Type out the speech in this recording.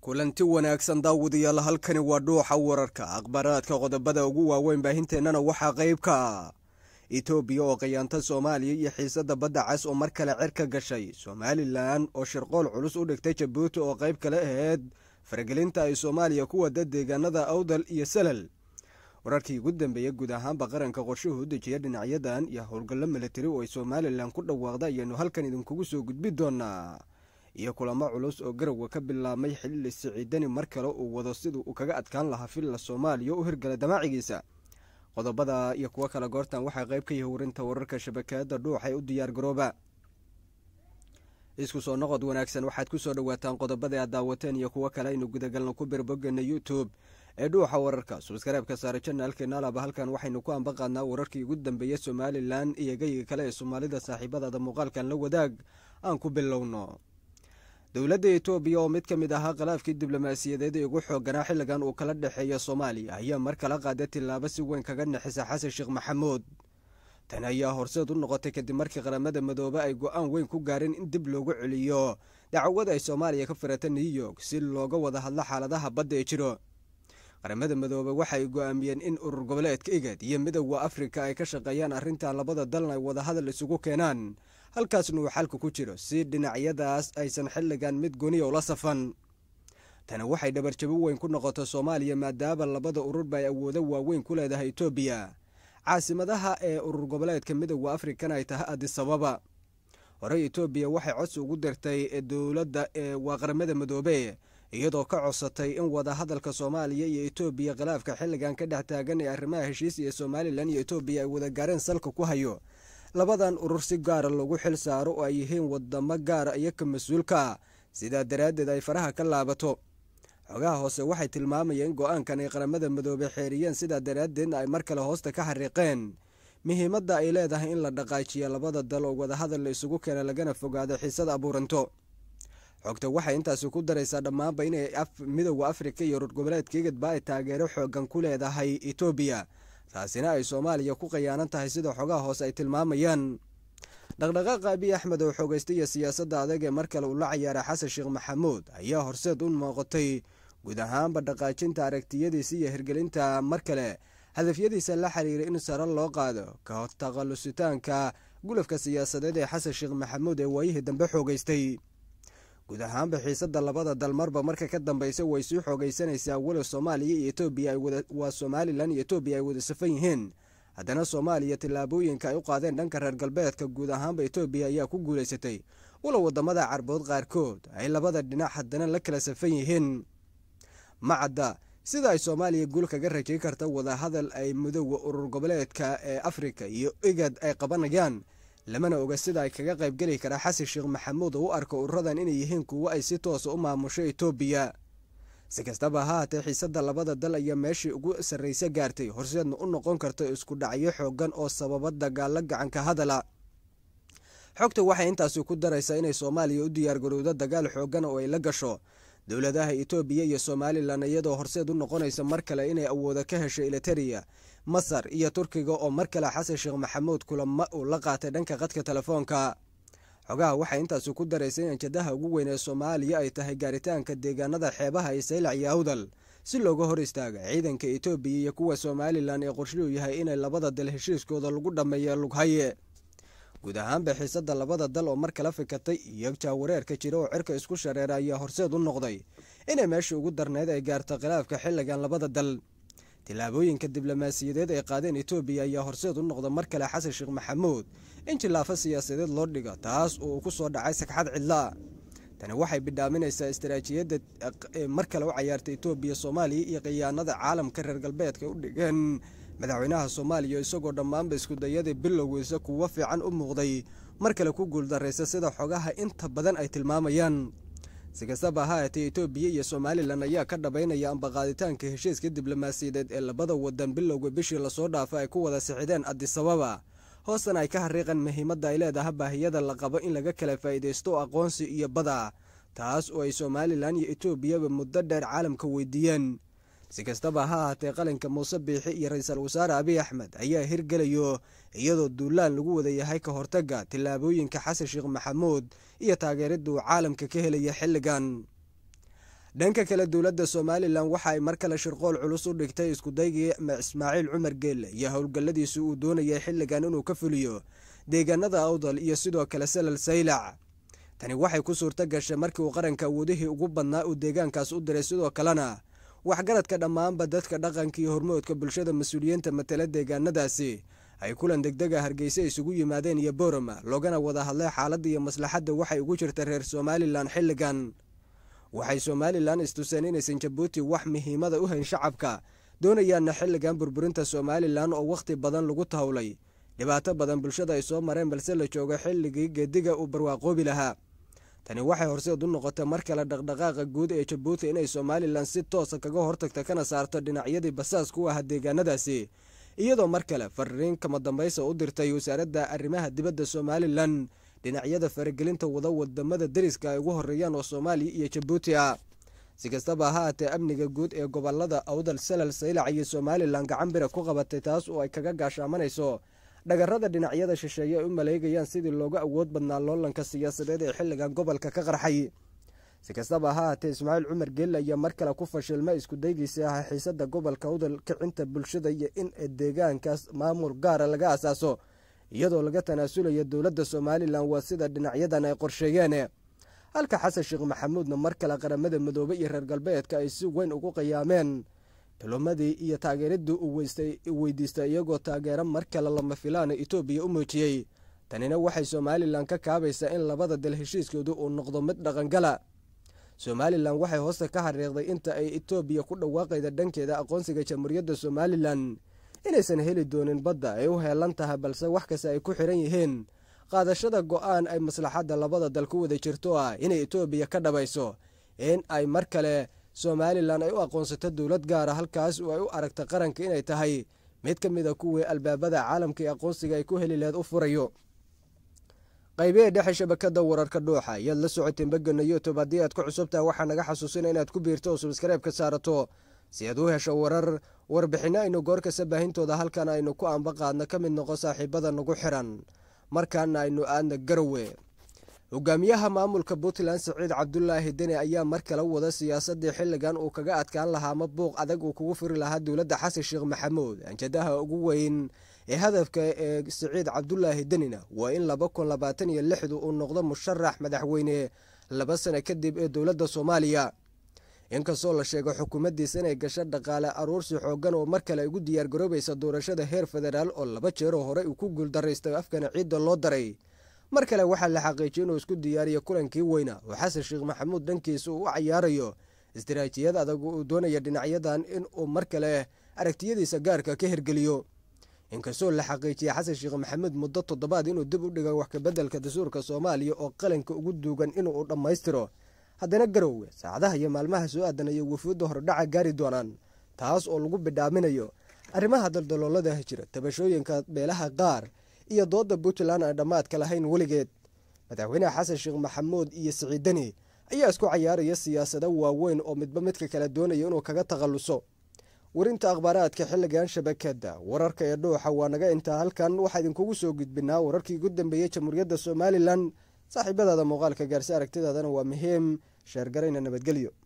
kulanti wanaagsan daawadayaal halkani waa dhuuxa wararka akhbaaraadka qodobada ugu waaweyn baahinteennana waxaa qayb ka ah etoobiya oo khiyaanta soomaaliya iyo xiisadda badda cas oo mar kale cirka gashay somalilan oo shirqool culus u dhigtay jabuuti oo qayb kale ahayd faragelinta ay soomaaliya ku wada deegaanada awdal iyo salal wararkii ugu dambeeyey guud ahaanba qaranka qorshuhu u dejiya dhinacyadan iyo howlgallo milatari oo ay somalilan ku dhawaaqda ayaanu halkan idinkugu soo gudbi doonaa iyo kulamo culus oo garawga ka bilaabmay xilili siciidani mar kale uu wado siduu uu kaga adkaan lahaa filla soomaaliya u hirgala damaacigiisa qodobada iyo kuwo kale goortan waxaa qayb ka yahi warinta wararka shabakada dhuuxa ee u diyaar garooba isku soo noqod wanaagsan waxaad ku soo dhowaataan qodobada aad daawateen iyo kuwo kale aynu gudagalno ku birbogeyna youtube ee dhuuxa wararka subskreibka saare janaalkeena alaba halkan waxaynu ku ambaqaadnaa wararkii ugu dambeeya somalilan iyo geyiga kale ee soomaalida saaxiibadaada muuqaalkan la wadaag aan ku bilowno dowladda etoobiya oo mid ka mid ahaa khalaafkii diblomaasiyadeed ee ugu xooganaa ah xilligan uu kala dhexeeya soomaaliya ayaa mar kala qaaday tilaabo si weyn kaga nixisa xasan sheekh maxamuud tan ayaa horseed u noqotay kadib markii qaramada madoobe ay go-aan weyn ku gaareen in dib loogu celiyo dacwada ay soomaaliya ka firata new york si looga wada hadlo xaaladaha badda ee jiro qaramada madoobe waxaay go-aamiyeen in urur goboleedka igad iyo midooda afrika ay ka shaqeeyaan arrintan labada dalna ay wadahadal isugu keenaan halkaasna uu xalka ku jiro si dhinacyadaas aysan xilligan mid goniyow ula safan tani waxay dhabarjabo weyn ku noqotay soomaaliya maadaama labada ururba ay awoodo waaweyn ku leedahay etoobiya caasimadaha ee urur goboleedka midowda afrikana ay tahay adisababa horey etoobiya waxay codsi ugu dirtay dowladda ee waaqarmada qaramada iyadoo ka codsatay in wada hadalka soomaaliya iyo etoobiya khilaafka xilligan ka dhex taagan ee arrimaha heshiis iyo somalilan iyo etoobiya ay wada gaareen salka ku hayo labadan urur si gaara ah lagu xil saaro oo ay yihiin wadamo gaara ah iyo ka mas-uulka sidaa daraaddeed ay faraha ka laabato xogaha hoose waxay tilmaamayeen go-aankan ay qaramada madoobe xeeriyeen sidaa daraaddeedna ay mar kale hoosta ka xariiqeen muhiimadda ay leedahay in la dhaqaajiya labada dal oo wadahadal la isugu keena lagana fogaado xiisad abuuranto xogta waxay intaasi ku daraysaa dhammaanba inay midowda afrika iyo rurgoboleedka igadba ay taageero xooggan ku leedahay etoobiya taasina ay soomaaliya ku khiyaanan tahay sida xogaha hoose ay tilmaamayaan dhaqdhaqaaqa abiy axmed oo xoogeystaya siyaasadda adag ee mar kale ula cayaaray xasan sheekh maxamuud ayaa horseed u mooqatay guud ahaanba dhaqaajinta aragtiyadiisa iyo hirgelinta mar kale hadafyadiisa la xiriira in saro loo qaado ka takhallusitaanka gulafka siyaasadeed ee xasan sheekh maxamuud ee waayihii dambe xoogaystay guud ahaanba xiisada labada dalmarba marka ka dambeysa way sii xoogaysanaysaa walow soomaaliya iyo etoobiya waa somalilan iyo etoobiya ay wada safan yihiin haddana soomaaliya tallaabooyinka ay u qaadeen dhanka reer galbeedka guud ahaanba etoobiya ayaa ku guulaysatay walow waddamada carbood qaarkood ay labada dhinac haddana la kala safan yihiin macadda sida ay soomaaliya guul kaga rajayn karta wadahadal ay midooda urur goboleedka ee afrika iyo igad ay qabanayaan lamana oga sida ay kaga qaybgeli karaa xasan sheekh maxamuud oo u arko ururadan inay yihiin kuwo ay si toosa u maamusho etoobiya si kastaba ha haatee xiisadda labada dal ayaa meeshii ugu sarreysa gaartay horseedna u noqon karta isku dhacyo xooggan oo sababa dagaalo gacanka hadala xogta waxay intaasi ku daraysaa inay soomaaliya u diyaargarowdo dagaal xooggan oo ay la gasho dowladaha etoobiya iyo somalilan iyadoo horseed u noqonaysa mar kale inay awoodo ka heshay eliteria masar iyo turkiga oo mar kale xasan sheekh maxamuud kulama uu la qaatay dhanka khadka telefoonka xogaha waxay intaasi ku daraysay in anjadaha ugu weyn ee soomaaliya ay tahay gaaritaanka deegaanada xeebaha iyo saylac iyo awdal si looga hor istaaga ciidanka etoobiya iyo kuwa somalilan ee qorshuhu yahay inay labada dal heshiiskooda lagu dhammeeya lughaye guud ahaanba xiisadda labada dal oo mar kale fikatay iyo jaawareerka jira oo cirka isku shareera ayaa horseed u noqday inay meesha ugu darneyd ay gaarta khilaafka xilligan labada dal tillaabooyinka diblomaasiyadeed ay qaadeen etoobiya ayaa horseed u noqda mar kale xasan sheekh maxamuud in jilaafo siyaasadeed loo dhigo taas oo uu ku soo dhacay sagxad cidlaa tani waxay bidhaaminaysaa istaraatiijiyadda eh, mar kale u cayaartay etoobiya soomaaliya iyo khiyaanada caalamka reer galbeedka u dhigeen madaxweynaha soomaaliya isagoo dhammaanba iskudayadii bilowgiisa kuwo fiican u muuqday mar kale ku guuldaraysa sida xogaha inta badan ay tilmaamayaan si kastaba ha haatee etoobiya iyo somalilan ayaa ka dhabaynaya ambaqaaditaanka heshiiska diblomaasiyadeed ee labada wadan bilowga bishii lasoo dhaafa ay ku wada sixideen adisababa hoostana ay ka hariiqeen muhiimadda ay leedaha baahiyada la qabo in laga kala faa'iidaysto aqoonsi iyo bada taas oo ay somalilan iyo etoobiyaba muddo dheer caalamka weydiiyeen si kastaba ha ahaatee qalinka muuse biixi iyo ra iisal wasaare abiy axmed ayaa hirgelayo iyadoo duulaan lagu wada yahay ka hortagga tillaabooyinka xasan sheekh maxamuud iyo taageeridda uu caalamka ka helaya xilligan dhanka kale dowladda somalilan waxa ay mar kale shirqool culus u dhigtay iskudaygii ismaaciil cumar geelle iyo howlgalladiisi uu doonayay xilligan inuu ka fuliyo deegaanada awdal iyo sidoo kale salal saylac tani waxay ku suurto gashay markii uu qaranka awoodihii ugu badnaa uu deegaankaas u diray sidoo kalena waxgaradka dhammaanba dadka dhaqanka iyo hormoodka bulshada mas-uuliyiinta matala deegaanadaasi ay kulan degdega hargeysa isugu yimaadeen iyo boorama loogana wada hadlay xaaladda iyo maslaxadda waxay ugu jirta reer somalilan xilligan waxay somalilan istuseen inaysan jabuuti wax muhiimada u hayn shacabka doonayaanna xilligan burburinta somalilan oo wakhti badan lagu tahowlay dhibaato badan bulshada ay soo mareen balse la joogo xilligii geediga uu barwaaqoobi lahaa tani waxay horseed u noqotay mar kale dhaqdhaqaaqa guud ee jabuuti inay somalilan si toosa ah kaga hortagto kana saarto dhinacyadii basaas ku ahaa deegaanadaasi iyadoo mar kale fariin kama dambaysa u dirtay wasaaradda arrimaha dibadda somalilan dhinacyada faragelinta wada wadamada deriska ay ugu horreeyaan oo soomaaliya iyo jabuuti ah si kastaba ha haatee amniga guud ee gobollada awdal salal saylac iyo somalilan gacanbira ku qabatay taas oo ay kaga gaashaamanayso dhagarada dhinacyada shisheeye ay u maleegayaan sidii looga awood badnaa loolanka siyaasadeed ee xilligan gobolka ka qarxay si kastaba ha haatee ismaaciil cumar geelle ayaa mar kale ku fashilma isku daygaysi ah xiisada gobolka udal kicinta bulshada iyo in deegaankaas maamul gaara laga asaaso iyadoo laga tanaasulaya dowladda somalilan waa sida dhinacyadan ay qorsheeyeen halka xasan sheekh maxamuudna mar kale qaramada madoobe iyo reer galbeedka ay si weyn ugu qiyaameen tulumadii iyo taageeradii uu weydiistay iyagoo taageero mar kale lama filaana etoobiya u muujiyey tanina waxay somalilan ka kaabaysaa in labada dal heshiiskoodu uu noqdo mid dhaqangala somalilan waxay hoosta ka xariiqday inta ay etoobiya ku dhawaaqayda dhankeeda aqoonsiga jamhuuriyadda somalilan inaysan heli doonin badda ay u heelan tahay balse wax kasta ay ku xiran yihiin qaadashada go-aan ay maslaxadda labada dal ku wada jirto ah inay etoobiya ka dhabayso in ay mar kale somalilan ay u aqoonsata dowlad gaara ah, halkaas oo ay u aragta qaranka inay tahay mid ka mid a ah kuwii albaabada caalamka ee aqoonsiga ay ku heli leed u furayo qaybihii dhexe shabakada wararka dhuuxa ayaad la socoteen bagana youtub haddii aad ku cusubtaha waxaa naga xasuusina inaad ku biirto oo subskareebka saarato si aad u hesho warar warbixinno aynu goorkasta baahintooda halkan aynu ku aanbaqaadno ka mid noqo saaxiibada nagu xiran markaana aynu aadna garowe hogaamiyaha maamulka puntland siciid cabdulaahi deni ayaa mar kale wada siyaasaddii xilligan uu kaga adkaan lahaa ma buuq adag uu kugu furi lahaa dowladda xasan sheekh maxamuud anjadaha ugu weyn ee hadafka ee siciid cabdulaahi denina waa in laba kun labaatan iyo lixdu uu noqdo musharax madaxweyne laba sano kadib ee dowladda soomaaliya inkastoo la sheego xukuumaddiisa inay gasho dhaqaale aruursi xooggan oo mar kale ugu diyaargaroobaysa doorashada heer federaal oo laba jeer oo horey uu ku guuldaraystay afkana ciidda loo daray mar kale waxaa la xaqiijiyay inuu isku diyaariyo kulankii weyna oo xasan sheekh maxamuud dhankiisa uu u cayaarayo istaraatiijiyad adag uu doonaya dhinacyadan in uu mar kale aragtiyadiisa gaarka ka hirgeliyo inkastoo la xaqiijiyay xasan sheekh maxamuud muddo toddobaad inuu dib u dhigo wax kabeddelka dastuurka soomaaliya oo qalanka ugu duugan inuu dhammaystiro haddana garowe saacadaha iyo maalmaha soo aadanaya wafuudda hordhaca gaari doonaan taas oo lagu bidhaaminayo arrimaha daldaloolada jira tabashooyinka beelaha qaar iyo dooda puntland aan dhammaadka lahayn weligeed madaxweyne xasan sheekh maxamuud iyo siciid deni ayaa isku cayaaraya siyaasado waaweyn oo midba midka kale doonaya inuu kaga takhalluso warinta akhbaaraadka xilligan shabakada wararka ee dhuuxa waa naga intaa halkan waxaa idinkugu soo gudbinaa wararkii ugu dambeeyey jamhuuriyadda somalilan saaxiibadaada muuqaalka gaarsi aragtidaadana waa muhiim sheergarayna nabadgelyo